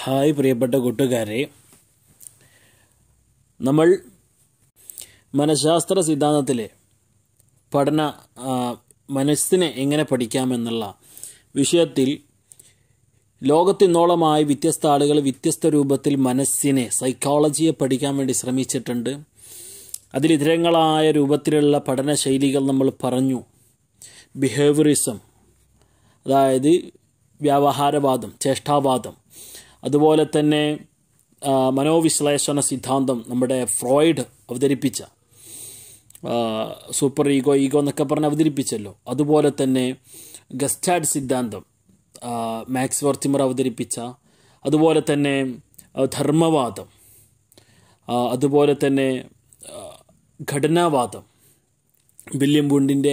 Hi പ്രിയപ്പെട്ട കൂട്ടുകാരെ നമ്മൾ മനഃശാസ്ത്ര സിദ്ധാന്തത്തിലെ പഠന മനസ്സിനെ എങ്ങനെ പഠിക്കാമെന്നുള്ള വിഷയത്തിൽ ലോകത്തിനോളമായി വ്യത്യസ്ത ആളുകൾ വ്യത്യസ്ത രൂപത്തിൽ മനസ്സിനെ സൈക്കോളജിയെ പഠിക്കാൻ വേണ്ടി ശ്രമിച്ചിട്ടുണ്ട് അതിലിതരങ്ങളായ രൂപത്തിലുള്ള പഠന ശൈലികൾ നമ്മൾ പറഞ്ഞു ബിഹേവിയറിസം അതായത് വ്യവഹാരവാദം ചേഷ്ടാവാദം അതുപോലെ തന്നെ മനോവിശ്ലേഷണ സിദ്ധാന്തം നമ്മുടെ ഫ്രോയിഡ് അവതരിപ്പിച്ച സൂപ്പർ ഈഗോ ഈഗോ എന്നൊക്കെ പറഞ്ഞ് അവതരിപ്പിച്ചല്ലോ അതുപോലെ തന്നെ ഗസ്റ്റാഡ് സിദ്ധാന്തം മാക്സ് വർത്തിമർ അവതരിപ്പിച്ച അതുപോലെ തന്നെ ധർമ്മവാദം അതുപോലെ തന്നെ ഘടനാവാദം വില്യം ബുണ്ടിൻ്റെ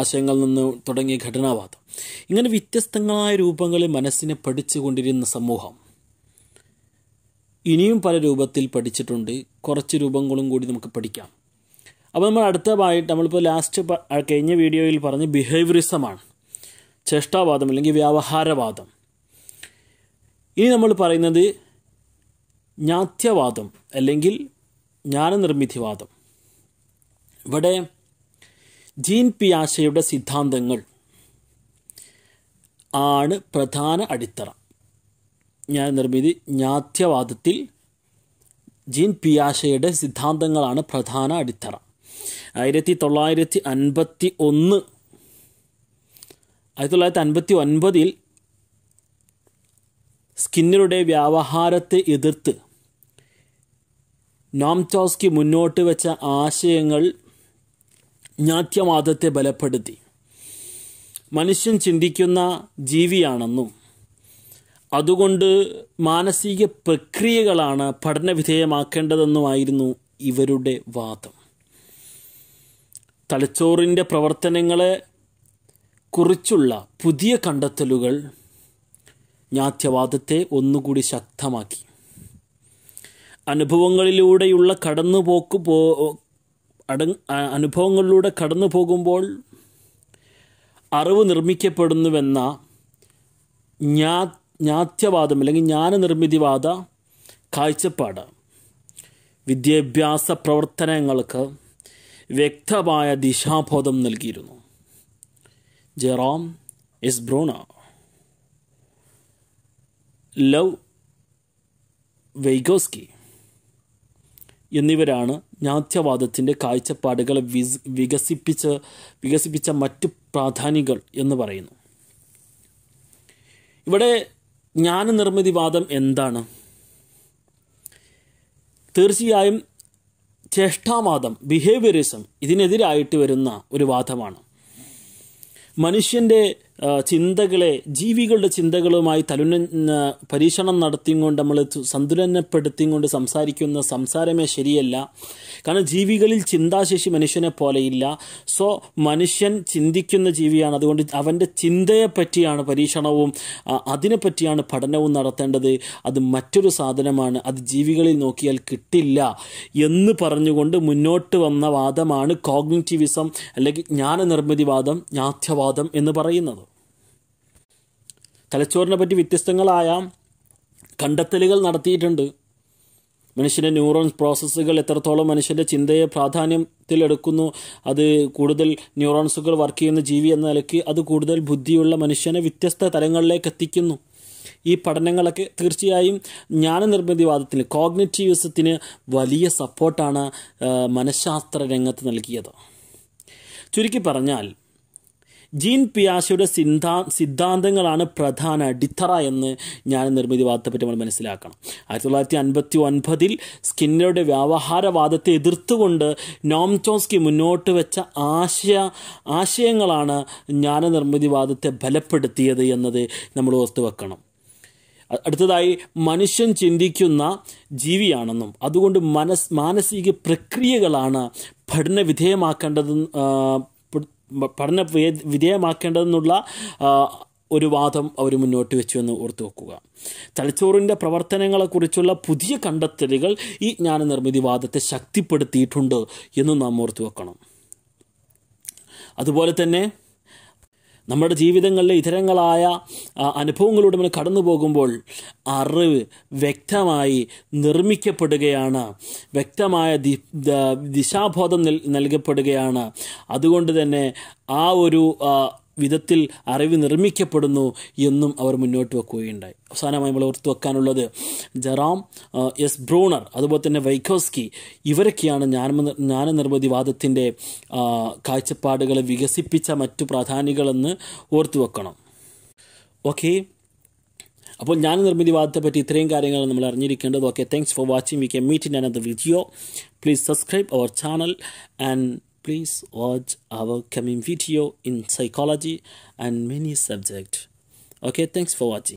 ആശയങ്ങളിൽ നിന്ന് തുടങ്ങിയ ഘടനാവാദം ഇങ്ങനെ വ്യത്യസ്തങ്ങളായ രൂപങ്ങളിൽ മനസ്സിനെ പഠിച്ചുകൊണ്ടിരുന്ന സമൂഹം ഇനിയും പല രൂപത്തിൽ പഠിച്ചിട്ടുണ്ട് കുറച്ച് രൂപങ്ങളും കൂടി നമുക്ക് പഠിക്കാം അപ്പോൾ നമ്മൾ അടുത്തതായിട്ട് നമ്മളിപ്പോൾ ലാസ്റ്റ് കഴിഞ്ഞ വീഡിയോയിൽ പറഞ്ഞ് ബിഹേവിയറിസമാണ് ചേഷ്ടാവാദം അല്ലെങ്കിൽ വ്യാവഹാരവാദം ഇനി നമ്മൾ പറയുന്നത് ജ്ഞാത്യവാദം അല്ലെങ്കിൽ ജ്ഞാനനിർമ്മിതിവാദം ഇവിടെ ജീൻ പിയാഷയുടെ സിദ്ധാന്തങ്ങൾ ആണ് പ്രധാന അടിത്തറ ഞാൻ നിർമ്മിതി ജ്ഞാത്യവാദത്തിൽ ജീൻ പിയാഷയുടെ സിദ്ധാന്തങ്ങളാണ് പ്രധാന അടിത്തറ ആയിരത്തി തൊള്ളായിരത്തി അൻപത്തി ഒന്ന് ആയിരത്തി തൊള്ളായിരത്തി അൻപത്തി ഒൻപതിൽ സ്കിന്നറുടെ വ്യവഹാരത്തെ എതിർത്ത് നോംചോസ്കി മുന്നോട്ട് വെച്ച ആശയങ്ങൾ ജ്ഞാത്യവാദത്തെ ബലപ്പെടുത്തി മനുഷ്യൻ ചിന്തിക്കുന്ന ജീവിയാണെന്നും അതുകൊണ്ട് മാനസിക പ്രക്രിയകളാണ് പഠനവിധേയമാക്കേണ്ടതെന്നുമായിരുന്നു ഇവരുടെ വാദം തലച്ചോറിൻ്റെ പ്രവർത്തനങ്ങളെ കുറിച്ചുള്ള പുതിയ കണ്ടെത്തലുകൾ ജ്ഞാത്യവാദത്തെ ഒന്നുകൂടി ശക്തമാക്കി അനുഭവങ്ങളിലൂടെയുള്ള കടന്നുപോക്ക് പോ അട അനുഭവങ്ങളിലൂടെ കടന്നു പോകുമ്പോൾ അറിവ് നിർമ്മിക്കപ്പെടുന്നുവെന്ന ജ്ഞാ ജ്ഞാത്യവാദം അല്ലെങ്കിൽ ജ്ഞാനനിർമ്മിതിവാദ കാഴ്ചപ്പാട് വിദ്യാഭ്യാസ പ്രവർത്തനങ്ങൾക്ക് വ്യക്തമായ ദിശാബോധം നൽകിയിരുന്നു Jerome S Bruner Lev Vygotsky എന്നിവരാണ് ജ്ഞാത്യവാദത്തിൻ്റെ കാഴ്ചപ്പാടുകളെ വികസിപ്പിച്ച് വികസിപ്പിച്ച മറ്റ് പ്രാധാനികൾ എന്ന് പറയുന്നു ഇവിടെ ജ്ഞാനനിർമ്മിതിവാദം എന്താണ് തീർച്ചയായും ചേഷ്ടാവാദം ബിഹേവിയറിസം ഇതിനെതിരായിട്ട് വരുന്ന ഒരു വാദമാണ് മനുഷ്യൻ്റെ ചിന്തകളെ ജീവികളുടെ ചിന്തകളുമായി തലുന പരീക്ഷണം നടത്തിയും കൊണ്ട് നമ്മൾ സന്തുലനപ്പെടുത്തിയും കൊണ്ട് സംസാരിക്കുന്ന സംസാരമേ ശരിയല്ല കാരണം ജീവികളിൽ ചിന്താശേഷി മനുഷ്യനെ പോലെയില്ല സോ മനുഷ്യൻ ചിന്തിക്കുന്ന ജീവിയാണ് അതുകൊണ്ട് അവൻ്റെ ചിന്തയെപ്പറ്റിയാണ് പരീക്ഷണവും അതിനെപ്പറ്റിയാണ് പഠനവും നടത്തേണ്ടത് അത് മറ്റൊരു സാധനമാണ് അത് ജീവികളിൽ നോക്കിയാൽ കിട്ടില്ല എന്ന് പറഞ്ഞുകൊണ്ട് മുന്നോട്ട് വന്ന വാദമാണ് കോഗ്നിറ്റിവിസം അല്ലെങ്കിൽ ജ്ഞാനനിർമ്മിതിവാദം ജ്ഞാത്യവാദം എന്ന് പറയുന്നത് തലച്ചോറിനെ പറ്റി വ്യത്യസ്തങ്ങളായ കണ്ടെത്തലുകൾ നടത്തിയിട്ടുണ്ട് മനുഷ്യൻ്റെ ന്യൂറോൺ പ്രോസസ്സുകൾ എത്രത്തോളം മനുഷ്യൻ്റെ ചിന്തയെ പ്രാധാന്യത്തിൽ എടുക്കുന്നു അത് കൂടുതൽ ന്യൂറോൺസുകൾ വർക്ക് ചെയ്യുന്ന ജീവി എന്ന നിലയ്ക്ക് അത് കൂടുതൽ ബുദ്ധിയുള്ള മനുഷ്യനെ വ്യത്യസ്ത തലങ്ങളിലേക്ക് എത്തിക്കുന്നു ഈ പഠനങ്ങളൊക്കെ തീർച്ചയായും ജ്ഞാനനിർമ്മിതിവാദത്തിന് കോഗ്നറ്റീവിസത്തിന് വലിയ സപ്പോർട്ടാണ് മനഃശാസ്ത്ര രംഗത്ത് നൽകിയത് ചുരുക്കി പറഞ്ഞാൽ ജീൻ പിയാശയുടെ സിദ്ധാ സിദ്ധാന്തങ്ങളാണ് പ്രധാന അടിത്തറ എന്ന് ഞാൻ നിർമ്മിതിവാദത്തെപ്പറ്റി നമ്മൾ മനസ്സിലാക്കണം ആയിരത്തി തൊള്ളായിരത്തി അൻപത്തി ഒൻപതിൽ സ്കിന്നറുടെ വ്യവഹാരവാദത്തെ എതിർത്തുകൊണ്ട് നോം ചോസ്കി മുന്നോട്ട് വെച്ച ആശയ ആശയങ്ങളാണ് ജ്ഞാനനിർമ്മിതിവാദത്തെ ബലപ്പെടുത്തിയത് എന്നത് നമ്മൾ ഓർത്തു വെക്കണം അടുത്തതായി മനുഷ്യൻ ചിന്തിക്കുന്ന ജീവിയാണെന്നും അതുകൊണ്ട് മനസ് മാനസിക പ്രക്രിയകളാണ് പഠന വിധേയമാക്കേണ്ടത് പഠന വിധേയമാക്കേണ്ടതെന്നുള്ള ഒരു വാദം അവർ മുന്നോട്ട് വെച്ചു എന്ന് ഓർത്തു വെക്കുക തലച്ചോറിൻ്റെ പ്രവർത്തനങ്ങളെക്കുറിച്ചുള്ള പുതിയ കണ്ടെത്തലുകൾ ഈ വാദത്തെ ശക്തിപ്പെടുത്തിയിട്ടുണ്ട് എന്ന് നാം ഓർത്തു വെക്കണം അതുപോലെ തന്നെ നമ്മുടെ ജീവിതങ്ങളിലെ ഇതരങ്ങളായ അനുഭവങ്ങളിലൂടെ നമ്മൾ കടന്നു പോകുമ്പോൾ അറിവ് വ്യക്തമായി നിർമ്മിക്കപ്പെടുകയാണ് വ്യക്തമായ ദി ദിശാബോധം നൽകപ്പെടുകയാണ് അതുകൊണ്ട് തന്നെ ആ ഒരു വിധത്തിൽ അറിവ് നിർമ്മിക്കപ്പെടുന്നു എന്നും അവർ മുന്നോട്ട് വെക്കുകയുണ്ടായി അവസാനമായി നമ്മൾ ഓർത്തു വെക്കാനുള്ളത് ജറാം എസ് ബ്രൂണർ അതുപോലെ തന്നെ വൈഖോസ്കി ഇവരൊക്കെയാണ് ജ്ഞാന ജ്ഞാനനിർമ്മിതിവാദത്തിൻ്റെ കാഴ്ചപ്പാടുകളെ വികസിപ്പിച്ച മറ്റു പ്രാധാന്യങ്ങളെന്ന് ഓർത്തു വെക്കണം ഓക്കെ അപ്പോൾ ഞാൻ നിർമ്മിതിവാദത്തെ പറ്റി ഇത്രയും കാര്യങ്ങൾ നമ്മൾ അറിഞ്ഞിരിക്കേണ്ടത് okay thanks for watching we can meet in another video please subscribe our channel and Please watch our coming video in psychology and many subjects. Okay, thanks for watching.